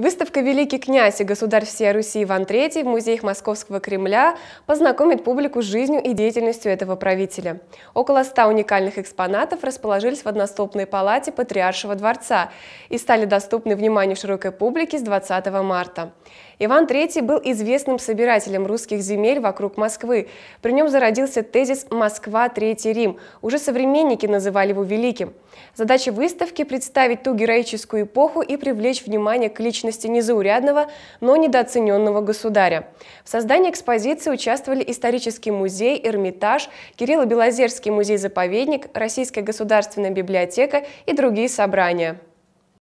Выставка «Великий князь и государь всей Руси Иван III» в музеях Московского Кремля познакомит публику с жизнью и деятельностью этого правителя. Около ста уникальных экспонатов расположились в одностопной палате Патриаршего дворца и стали доступны вниманию широкой публики с 20 марта. Иван III был известным собирателем русских земель вокруг Москвы. При нем зародился тезис «Москва – Третий Рим». Уже современники называли его «Великим». Задача выставки – представить ту героическую эпоху и привлечь внимание к личной сущности незаурядного, но недооцененного государя. В создании экспозиции участвовали Исторический музей, Эрмитаж, Кирилло-Белозерский музей-заповедник, Российская государственная библиотека и другие собрания.